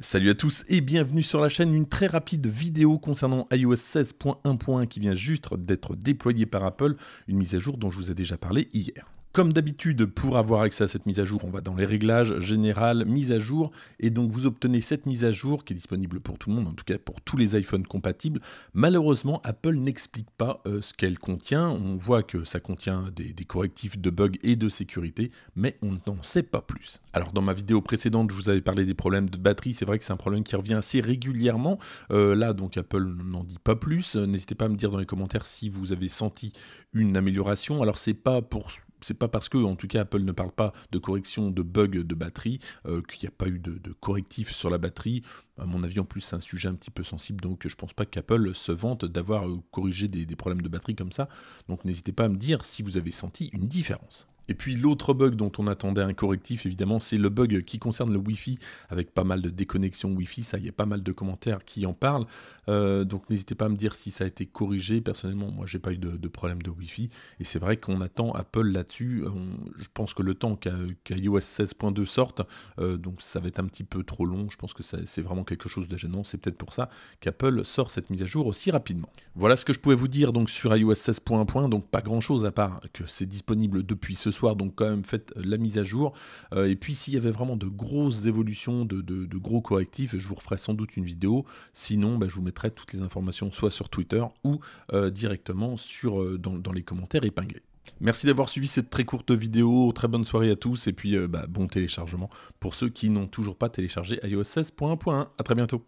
Salut à tous et bienvenue sur la chaîne. Une très rapide vidéo concernant iOS 16.1.1 qui vient juste d'être déployée par Apple, une mise à jour dont je vous ai déjà parlé hier comme d'habitude, pour avoir accès à cette mise à jour, on va dans les réglages général, mise à jour, et donc vous obtenez cette mise à jour qui est disponible pour tout le monde, en tout cas pour tous les iPhones compatibles. Malheureusement, Apple n'explique pas euh, ce qu'elle contient. On voit que ça contient des, correctifs de bugs et de sécurité, mais on n'en sait pas plus. Alors dans ma vidéo précédente, je vous avais parlé des problèmes de batterie. C'est vrai que c'est un problème qui revient assez régulièrement. Euh, là, donc Apple n'en dit pas plus. Euh, n'hésitez pas à me dire dans les commentaires si vous avez senti une amélioration. Alors c'est pas pour c'est pas parce que, en tout cas, Apple ne parle pas de correction de bug de batterie euh, qu'il n'y a pas eu de, correctif sur la batterie. À mon avis, en plus, c'est un sujet un petit peu sensible, donc je pense pas qu'Apple se vante d'avoir euh, corrigé des problèmes de batterie comme ça. Donc n'hésitez pas à me dire si vous avez senti une différence. Et puis l'autre bug dont on attendait un correctif, évidemment, c'est le bug qui concerne le Wi-Fi, avec pas mal de déconnexions Wi-Fi, ça, y a pas mal de commentaires qui en parlent. Euh, donc n'hésitez pas à me dire si ça a été corrigé. Personnellement, moi, j'ai pas eu de, problème de Wi-Fi. Et c'est vrai qu'on attend Apple là-dessus. Je pense que le temps qu'iOS 16.2 sorte, euh, donc ça va être un petit peu trop long. Je pense que c'est vraiment quelque chose de gênant. C'est peut-être pour ça qu'Apple sort cette mise à jour aussi rapidement. Voilà ce que je pouvais vous dire donc sur iOS 16.1. Donc pas grand-chose à part que c'est disponible depuis ce soir donc quand même faites euh, la mise à jour. Euh, et puis s'il y avait vraiment de grosses évolutions, de, gros correctifs, je vous referai sans doute une vidéo. Sinon, bah, je vous mettrai toutes les informations soit sur Twitter ou euh, directement sur, dans, les commentaires épinglés. Merci d'avoir suivi cette très courte vidéo, très bonne soirée à tous et puis bah, bon téléchargement pour ceux qui n'ont toujours pas téléchargé iOS 16.1.1. À très bientôt.